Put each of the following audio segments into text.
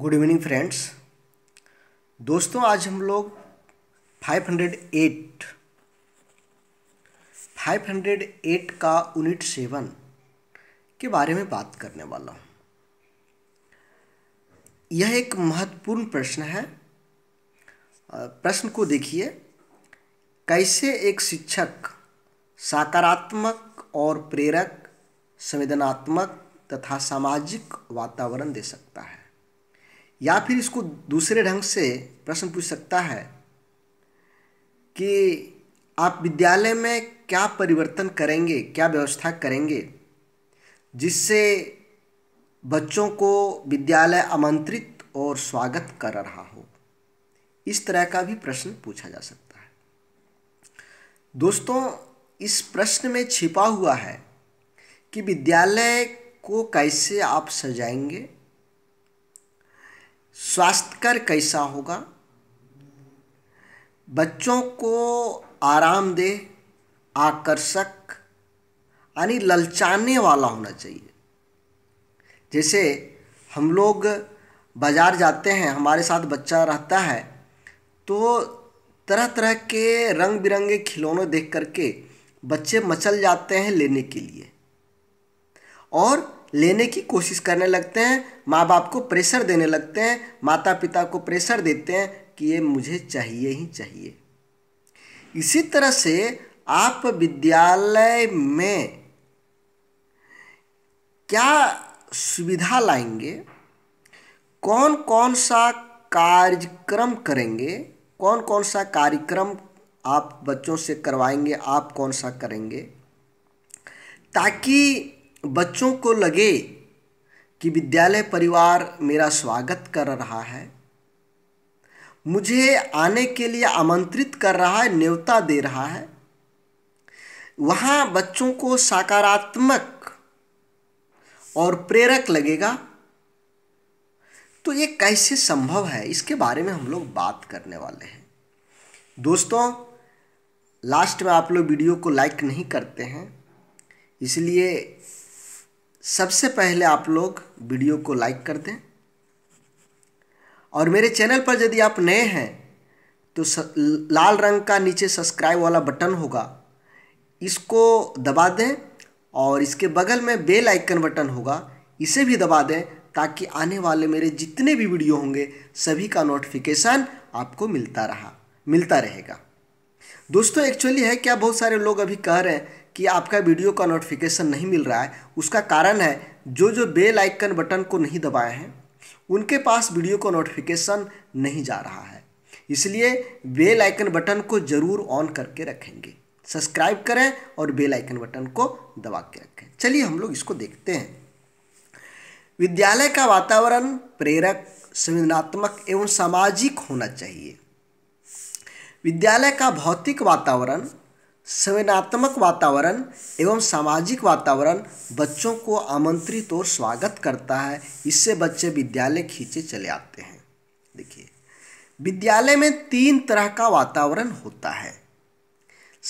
good evening friends दोस्तों आज हम लोग 508 508 का यूनिट सेवन के बारे में बात करने वाला हूँ यह एक महत्वपूर्ण प्रश्न है प्रश्न को देखिए कैसे एक शिक्षक सकारात्मक और प्रेरक संवेदनात्मक तथा सामाजिक वातावरण दे सकता है या फिर इसको दूसरे ढंग से प्रश्न पूछ सकता है कि आप विद्यालय में क्या परिवर्तन करेंगे क्या व्यवस्था करेंगे जिससे बच्चों को विद्यालय आमंत्रित और स्वागत कर रहा हो इस तरह का भी प्रश्न पूछा जा सकता है दोस्तों इस प्रश्न में छिपा हुआ है कि विद्यालय को कैसे आप सजाएंगे स्वास्थ्य कर कैसा होगा बच्चों को आरामदेह आकर्षक यानी ललचाने वाला होना चाहिए जैसे हम लोग बाज़ार जाते हैं हमारे साथ बच्चा रहता है तो तरह तरह के रंग बिरंगे खिलौने देख करके बच्चे मचल जाते हैं लेने के लिए और लेने की कोशिश करने लगते हैं माँ बाप को प्रेशर देने लगते हैं माता पिता को प्रेशर देते हैं कि ये मुझे चाहिए ही चाहिए इसी तरह से आप विद्यालय में क्या सुविधा लाएंगे कौन कौन सा कार्यक्रम करेंगे कौन कौन सा कार्यक्रम आप बच्चों से करवाएंगे आप कौन सा करेंगे ताकि बच्चों को लगे कि विद्यालय परिवार मेरा स्वागत कर रहा है मुझे आने के लिए आमंत्रित कर रहा है न्योता दे रहा है वहाँ बच्चों को सकारात्मक और प्रेरक लगेगा तो ये कैसे संभव है इसके बारे में हम लोग बात करने वाले हैं दोस्तों लास्ट में आप लोग वीडियो को लाइक नहीं करते हैं इसलिए सबसे पहले आप लोग वीडियो को लाइक कर दें और मेरे चैनल पर यदि आप नए हैं तो स, लाल रंग का नीचे सब्सक्राइब वाला बटन होगा इसको दबा दें और इसके बगल में बेल आइकन बटन होगा इसे भी दबा दें ताकि आने वाले मेरे जितने भी वीडियो होंगे सभी का नोटिफिकेशन आपको मिलता रहा मिलता रहेगा दोस्तों एक्चुअली है क्या बहुत सारे लोग अभी कह रहे हैं कि आपका वीडियो का नोटिफिकेशन नहीं मिल रहा है उसका कारण है जो जो बेल आइकन बटन को नहीं दबाए हैं उनके पास वीडियो का नोटिफिकेशन नहीं जा रहा है इसलिए बेल आइकन बटन को ज़रूर ऑन करके रखेंगे सब्सक्राइब करें और बेल आइकन बटन को दबा के रखें चलिए हम लोग इसको देखते हैं विद्यालय का वातावरण प्रेरक संवेदनात्मक एवं सामाजिक होना चाहिए विद्यालय का भौतिक वातावरण संवेदनात्मक वातावरण एवं सामाजिक वातावरण बच्चों को आमंत्रित और स्वागत करता है इससे बच्चे विद्यालय खींचे चले आते हैं देखिए विद्यालय में तीन तरह का वातावरण होता है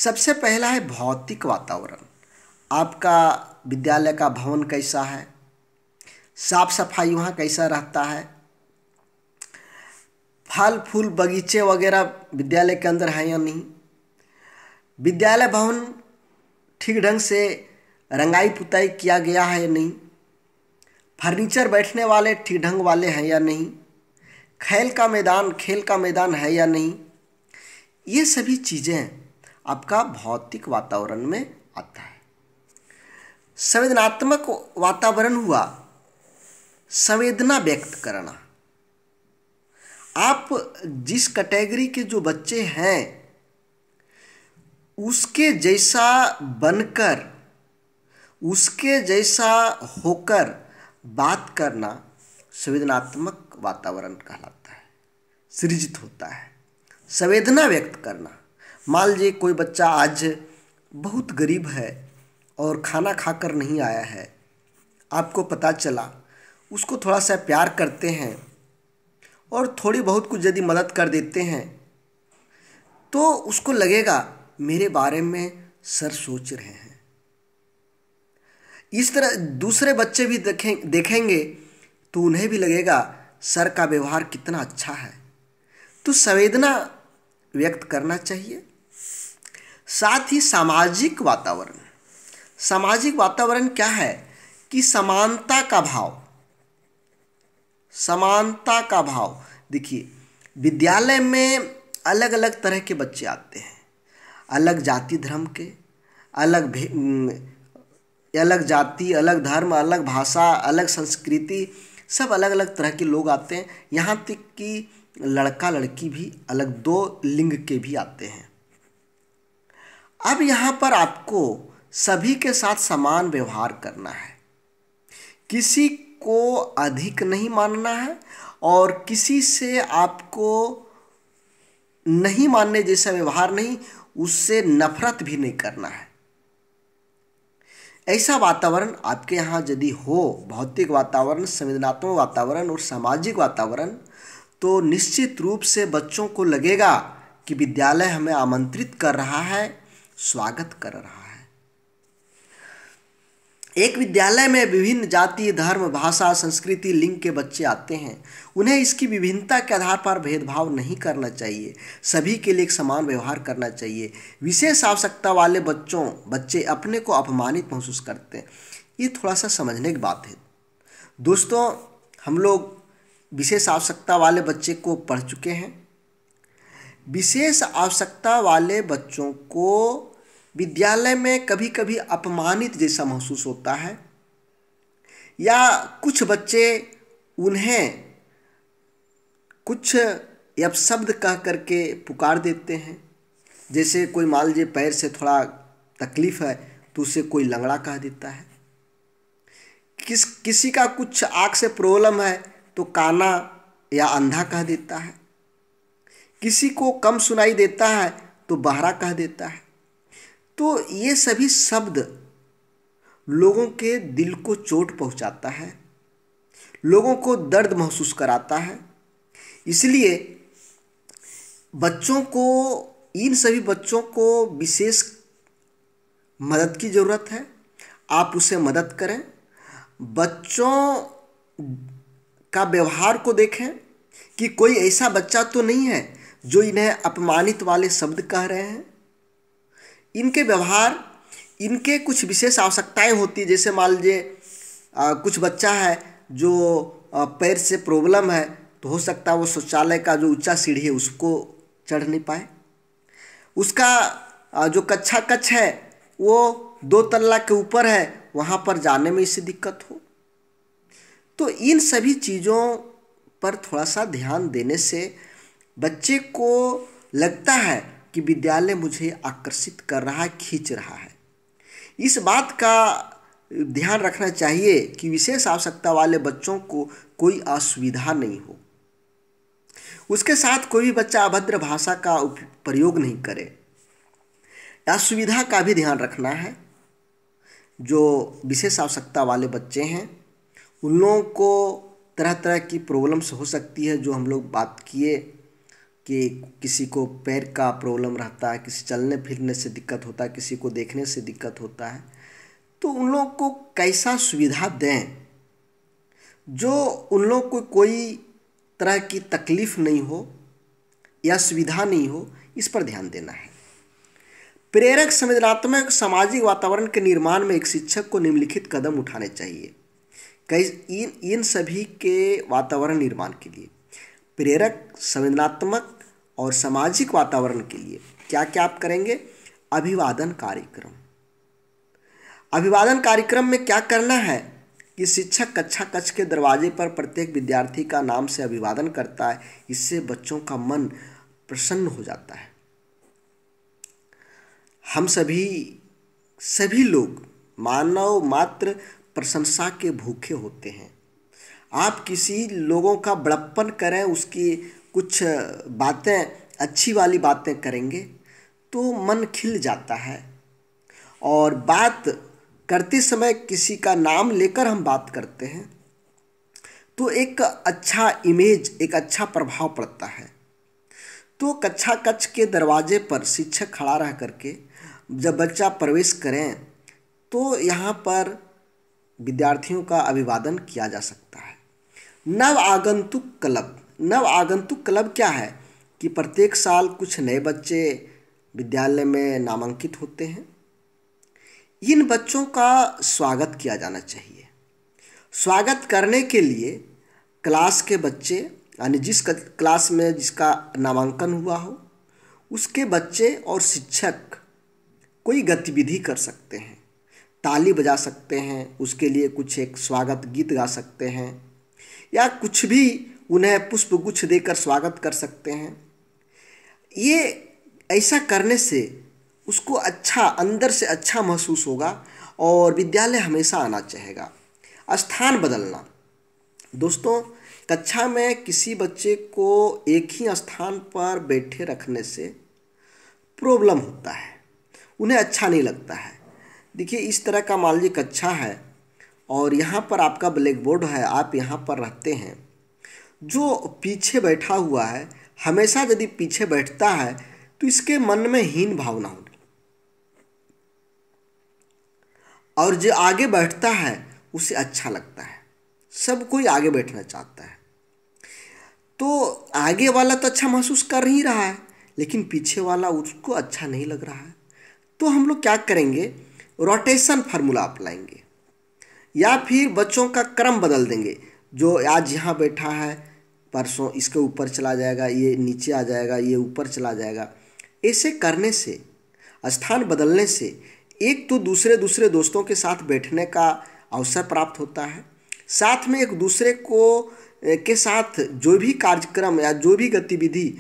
सबसे पहला है भौतिक वातावरण आपका विद्यालय का भवन कैसा है साफ सफाई वहाँ कैसा रहता है फल फूल बगीचे वगैरह विद्यालय के अंदर हैं या नहीं विद्यालय भवन ठीक ढंग से रंगाई पुताई किया गया है या नहीं फर्नीचर बैठने वाले ठीक ढंग वाले हैं या नहीं खेल का मैदान खेल का मैदान है या नहीं ये सभी चीज़ें आपका भौतिक वातावरण में आता है संवेदनात्मक वातावरण हुआ संवेदना व्यक्त करना आप जिस कैटेगरी के जो बच्चे हैं उसके जैसा बनकर उसके जैसा होकर बात करना संवेदनात्मक वातावरण कहलाता है सृजित होता है संवेदना व्यक्त करना मान लीजिए कोई बच्चा आज बहुत गरीब है और खाना खाकर नहीं आया है आपको पता चला उसको थोड़ा सा प्यार करते हैं और थोड़ी बहुत कुछ यदि मदद कर देते हैं तो उसको लगेगा मेरे बारे में सर सोच रहे हैं इस तरह दूसरे बच्चे भी देखें देखेंगे तो उन्हें भी लगेगा सर का व्यवहार कितना अच्छा है तो संवेदना व्यक्त करना चाहिए साथ ही सामाजिक वातावरण सामाजिक वातावरण क्या है कि समानता का भाव समानता का भाव देखिए विद्यालय में अलग अलग तरह के बच्चे आते हैं अलग जाति धर्म के अलग अलग जाति अलग धर्म अलग भाषा अलग संस्कृति सब अलग अलग तरह के लोग आते हैं यहाँ तक कि लड़का लड़की भी अलग दो लिंग के भी आते हैं अब यहाँ पर आपको सभी के साथ समान व्यवहार करना है किसी को अधिक नहीं मानना है और किसी से आपको नहीं मानने जैसा व्यवहार नहीं उससे नफरत भी नहीं करना है ऐसा वातावरण आपके यहाँ यदि हो भौतिक वातावरण संवेदनात्मक वातावरण और सामाजिक वातावरण तो निश्चित रूप से बच्चों को लगेगा कि विद्यालय हमें आमंत्रित कर रहा है स्वागत कर रहा है एक विद्यालय में विभिन्न जाति धर्म भाषा संस्कृति लिंग के बच्चे आते हैं उन्हें इसकी विभिन्नता के आधार पर भेदभाव नहीं करना चाहिए सभी के लिए एक समान व्यवहार करना चाहिए विशेष आवश्यकता वाले बच्चों बच्चे अपने को अपमानित महसूस करते हैं ये थोड़ा सा समझने की बात है दोस्तों हम लोग विशेष आवश्यकता वाले बच्चे को पढ़ चुके हैं विशेष आवश्यकता वाले बच्चों को विद्यालय में कभी कभी अपमानित जैसा महसूस होता है या कुछ बच्चे उन्हें कुछ अपशब्द कह करके पुकार देते हैं जैसे कोई मान लीजिए पैर से थोड़ा तकलीफ है तो उसे कोई लंगड़ा कह देता है किस किसी का कुछ आँख से प्रॉब्लम है तो काना या अंधा कह देता है किसी को कम सुनाई देता है तो बहरा कह देता है तो ये सभी शब्द लोगों के दिल को चोट पहुंचाता है लोगों को दर्द महसूस कराता है इसलिए बच्चों को इन सभी बच्चों को विशेष मदद की ज़रूरत है आप उसे मदद करें बच्चों का व्यवहार को देखें कि कोई ऐसा बच्चा तो नहीं है जो इन्हें अपमानित वाले शब्द कह रहे हैं इनके व्यवहार इनके कुछ विशेष आवश्यकताएं होती है जैसे मान लीजिए कुछ बच्चा है जो पैर से प्रॉब्लम है तो हो सकता है वो शौचालय का जो ऊंचा सीढ़ी है उसको चढ़ नहीं पाए उसका जो कच्छा कच्छ है वो दो तल्ला के ऊपर है वहाँ पर जाने में इससे दिक्कत हो तो इन सभी चीज़ों पर थोड़ा सा ध्यान देने से बच्चे को लगता है कि विद्यालय मुझे आकर्षित कर रहा है खींच रहा है इस बात का ध्यान रखना चाहिए कि विशेष आवश्यकता वाले बच्चों को कोई असुविधा नहीं हो उसके साथ कोई भी बच्चा अभद्र भाषा का प्रयोग नहीं करे असुविधा का भी ध्यान रखना है जो विशेष आवश्यकता वाले बच्चे हैं उन लोगों को तरह तरह की प्रॉब्लम्स हो सकती है जो हम लोग बात किए कि किसी को पैर का प्रॉब्लम रहता है किसी चलने फिरने से दिक्कत होता है किसी को देखने से दिक्कत होता है तो उन लोग को कैसा सुविधा दें जो उन लोग को कोई तरह की तकलीफ़ नहीं हो या सुविधा नहीं हो इस पर ध्यान देना है प्रेरक संवेदनात्मक सामाजिक वातावरण के निर्माण में एक शिक्षक को निम्नलिखित कदम उठाने चाहिए कई इन इन सभी के वातावरण निर्माण के लिए प्रेरक संवेदनात्मक और सामाजिक वातावरण के लिए क्या क्या आप करेंगे अभिवादन कार्यक्रम अभिवादन कार्यक्रम में क्या करना है कि शिक्षक कक्षा कक्ष के दरवाजे पर प्रत्येक विद्यार्थी का नाम से अभिवादन करता है इससे बच्चों का मन प्रसन्न हो जाता है हम सभी सभी लोग मानव मात्र प्रशंसा के भूखे होते हैं आप किसी लोगों का बड़प्पन करें उसकी कुछ बातें अच्छी वाली बातें करेंगे तो मन खिल जाता है और बात करते समय किसी का नाम लेकर हम बात करते हैं तो एक अच्छा इमेज एक अच्छा प्रभाव पड़ता है तो कच्छा कच्छ के दरवाजे पर शिक्षक खड़ा रह करके जब बच्चा प्रवेश करें तो यहाँ पर विद्यार्थियों का अभिवादन किया जा सकता है नव आगंतुक क्लब नव आगंतुक क्लब क्या है कि प्रत्येक साल कुछ नए बच्चे विद्यालय में नामांकित होते हैं इन बच्चों का स्वागत किया जाना चाहिए स्वागत करने के लिए क्लास के बच्चे यानी जिस क्लास में जिसका नामांकन हुआ हो उसके बच्चे और शिक्षक कोई गतिविधि कर सकते हैं ताली बजा सकते हैं उसके लिए कुछ एक स्वागत गीत गा सकते हैं या कुछ भी उन्हें पुष्प गुच्छ देकर स्वागत कर सकते हैं ये ऐसा करने से उसको अच्छा अंदर से अच्छा महसूस होगा और विद्यालय हमेशा आना चाहेगा स्थान बदलना दोस्तों कक्षा में किसी बच्चे को एक ही स्थान पर बैठे रखने से प्रॉब्लम होता है उन्हें अच्छा नहीं लगता है देखिए इस तरह का मान लीजिए कक्षा है और यहाँ पर आपका ब्लैक बोर्ड है आप यहाँ पर रहते हैं जो पीछे बैठा हुआ है हमेशा यदि पीछे बैठता है तो इसके मन में हीन भावना होगी और जो आगे बैठता है उसे अच्छा लगता है सब कोई आगे बैठना चाहता है तो आगे वाला तो अच्छा महसूस कर ही रहा है लेकिन पीछे वाला उसको अच्छा नहीं लग रहा है तो हम लोग क्या करेंगे रोटेशन फार्मूला अपनाएंगे या फिर बच्चों का क्रम बदल देंगे जो आज यहाँ बैठा है परसों इसके ऊपर चला जाएगा ये नीचे आ जाएगा ये ऊपर चला जाएगा ऐसे करने से स्थान बदलने से एक तो दूसरे दूसरे दोस्तों के साथ बैठने का अवसर प्राप्त होता है साथ में एक दूसरे को के साथ जो भी कार्यक्रम या जो भी गतिविधि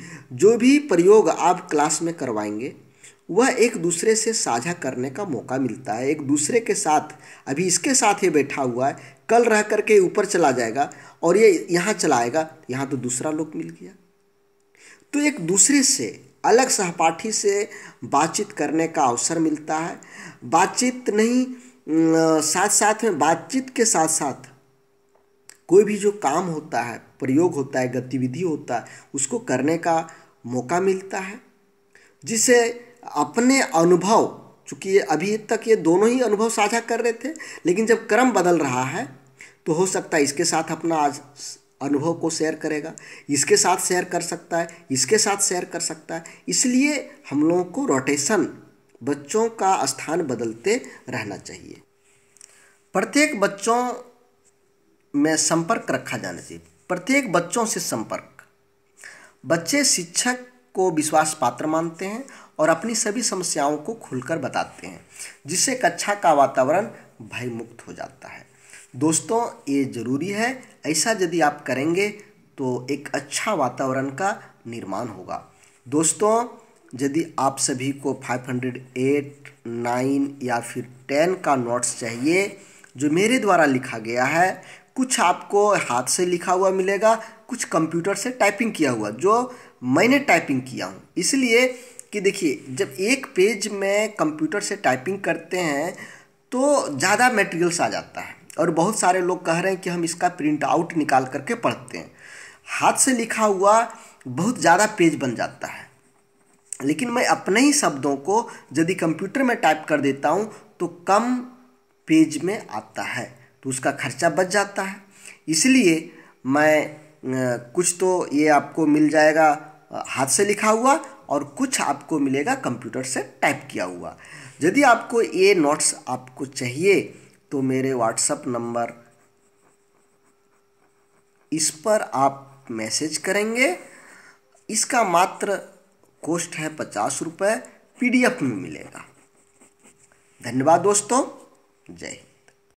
जो भी प्रयोग आप क्लास में करवाएंगे वह एक दूसरे से साझा करने का मौका मिलता है एक दूसरे के साथ अभी इसके साथ ही बैठा हुआ है कल रह करके ऊपर चला जाएगा और ये यहाँ चलाएगा यहाँ तो दूसरा लोग मिल गया तो एक दूसरे से अलग सहपाठी से बातचीत करने का अवसर मिलता है बातचीत नहीं साथ साथ में बातचीत के साथ साथ कोई भी जो काम होता है प्रयोग होता है गतिविधि होता है उसको करने का मौका मिलता है जिसे अपने अनुभव चूँकि अभी तक ये दोनों ही अनुभव साझा कर रहे थे लेकिन जब क्रम बदल रहा है तो हो सकता है इसके साथ अपना आज अनुभव को शेयर करेगा इसके साथ शेयर कर सकता है इसके साथ शेयर कर सकता है इसलिए हम लोगों को रोटेशन बच्चों का स्थान बदलते रहना चाहिए प्रत्येक बच्चों में संपर्क रखा जाना चाहिए प्रत्येक बच्चों से संपर्क बच्चे शिक्षक को विश्वास पात्र मानते हैं और अपनी सभी समस्याओं को खुलकर बताते हैं जिससे कक्षा अच्छा का वातावरण भयमुक्त हो जाता है दोस्तों ये जरूरी है ऐसा यदि आप करेंगे तो एक अच्छा वातावरण का निर्माण होगा दोस्तों यदि आप सभी को 508, नाइन या फिर 10 का नोट्स चाहिए जो मेरे द्वारा लिखा गया है कुछ आपको हाथ से लिखा हुआ मिलेगा कुछ कंप्यूटर से टाइपिंग किया हुआ जो मैंने टाइपिंग किया हूँ इसलिए कि देखिए जब एक पेज में कंप्यूटर से टाइपिंग करते हैं तो ज़्यादा मटेरियल्स आ जाता है और बहुत सारे लोग कह रहे हैं कि हम इसका प्रिंट आउट निकाल करके पढ़ते हैं हाथ से लिखा हुआ बहुत ज़्यादा पेज बन जाता है लेकिन मैं अपने ही शब्दों को यदि कंप्यूटर में टाइप कर देता हूँ तो कम पेज में आता है तो उसका खर्चा बच जाता है इसलिए मैं कुछ तो ये आपको मिल जाएगा हाथ से लिखा हुआ और कुछ आपको मिलेगा कंप्यूटर से टाइप किया हुआ यदि आपको ये नोट्स आपको चाहिए तो मेरे व्हाट्सअप नंबर इस पर आप मैसेज करेंगे इसका मात्र कोस्ट है पचास रुपये पीडीएफ में मिलेगा धन्यवाद दोस्तों जय हिंद